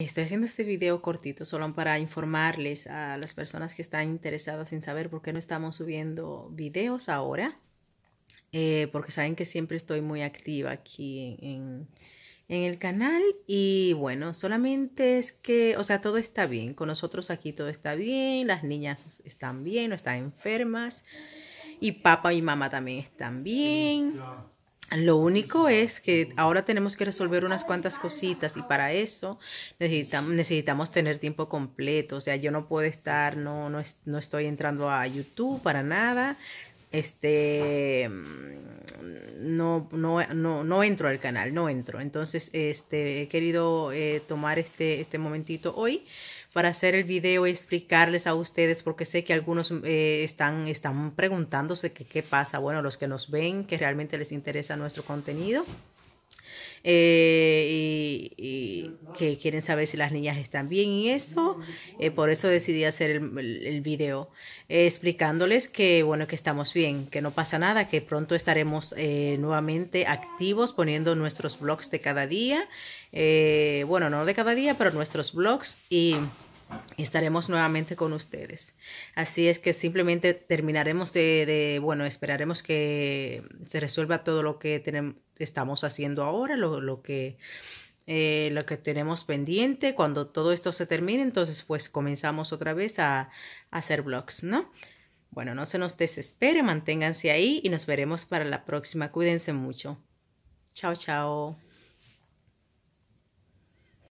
Estoy haciendo este video cortito solo para informarles a las personas que están interesadas en saber por qué no estamos subiendo videos ahora, eh, porque saben que siempre estoy muy activa aquí en, el canal y bueno, solamente es que, o sea, todo está bien, con nosotros aquí todo está bien, las niñas están bien, no están enfermas y papá y mamá también están bien. Lo único es que ahora tenemos que resolver unas cuantas cositas y para eso necesitamos, tener tiempo completo. O sea, yo no puedo estar, no, no, no estoy entrando a YouTube para nada. Este, no, no, no, no entro al canal, no entro. Entonces, este, he querido eh, tomar este, este momentito hoy para hacer el video y explicarles a ustedes, porque sé que algunos eh, están, están preguntándose qué pasa. Bueno, los que nos ven, que realmente les interesa nuestro contenido. Eh, y, que quieren saber si las niñas están bien y eso, eh, por eso decidí hacer el, video eh, explicándoles que bueno, que estamos bien, que no pasa nada, que pronto estaremos eh, nuevamente activos poniendo nuestros blogs de cada día, bueno, no de cada día, pero nuestros blogs y estaremos nuevamente con ustedes. Así es que simplemente terminaremos de, bueno, esperaremos que se resuelva todo lo que tenemos, estamos haciendo ahora, lo que eh, lo que tenemos pendiente. Cuando todo esto se termine, entonces pues comenzamos otra vez a, hacer vlogs, ¿no? Bueno, no se nos desespere, manténganse ahí y nos veremos para la próxima. Cuídense mucho. Chao, chao.